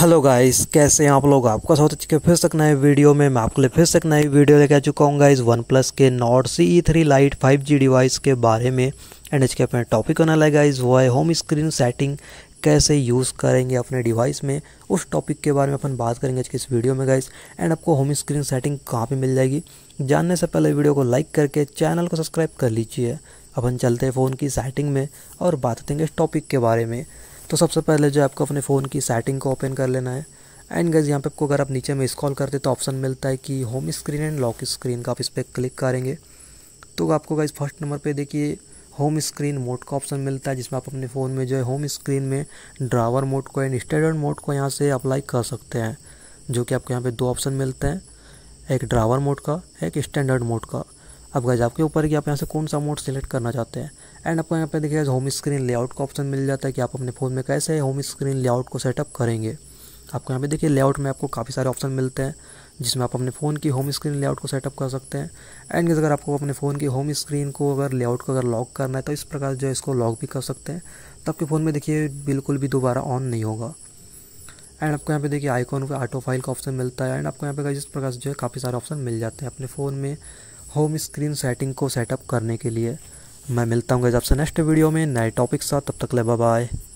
hello guys कैसे हैं आप लोग आपका स्वागत है फिर एक नए वीडियो में मैं आपके लिए फिर एक नई वीडियो लेके आ चुका हूँ गाइस वन प्लस के Nord C E three lite five G device के बारे में एंड इसके अपने टॉपिक होने लगा गाइस वो है होम स्क्रीन सेटिंग कैसे यूज़ करेंगे अपने डिवाइस में उस टॉपिक के बारे में अपन बात करेंगे आज के इस वीडियो में गाइस एंड आपको होम स्क्रीन सेटिंग कहाँ पर मिल जाएगी जानने से पहले वीडियो को लाइक करके चैनल को सब्सक्राइब कर लीजिए अपन चलते हैं फ़ोन की सेटिंग में और बात करेंगे इस टॉपिक के बारे में तो सबसे पहले जो आपको अपने फ़ोन की सेटिंग को ओपन कर लेना है एंड गज़ यहाँ पे आपको अगर आप नीचे में स्कॉल करते तो ऑप्शन मिलता है कि home screen and lock screen का आप इस पर क्लिक करेंगे तो आपको गाइज फर्स्ट नंबर पे देखिए होम स्क्रीन मोड का ऑप्शन मिलता है जिसमें आप अपने फ़ोन में जो है होम स्क्रीन में ड्रावर मोड को एंड स्टैंडर्ड मोड को यहाँ से अप्लाई कर सकते हैं जो कि आपको यहाँ पे दो ऑप्शन मिलते हैं एक ड्रावर मोड का एक स्टैंडर्ड मोड का अब गैज आपके ऊपर कि आप यहाँ से कौन सा मोड सेलेक्ट करना चाहते हैं एंड आपको यहाँ पे देखिए होम स्क्रीन लेआउट का ऑप्शन मिल जाता है कि आप अपने फ़ोन में कैसे होम स्क्रीन लेआउट को सेटअप करेंगे आपको यहाँ पे देखिए लेआउट में आपको काफ़ी सारे ऑप्शन मिलते हैं जिसमें आप अपने फ़ोन की होम स्क्रीन लेआउट को सेटअप कर सकते हैं एंड अगर आपको अपने फ़ोन की होम स्क्रीन को अगर लेआउट को अगर लॉक करना है तो इस प्रकार जो है इसको लॉक भी कर सकते हैं तो आपके फ़ोन में देखिए बिल्कुल भी दोबारा ऑन नहीं होगा एंड आपको यहाँ पे देखिए आइकॉन पे ऑटो फाइल का ऑप्शन मिलता है एंड आपको यहाँ पे इस प्रकार से जो है काफ़ी सारे ऑप्शन मिल जाते हैं अपने फ़ोन में होम स्क्रीन सेटिंग को सेटअप करने के लिए मैं मिलता हूँ जब आपसे नेक्स्ट वीडियो में नए टॉपिक साथ तब तक ले बाय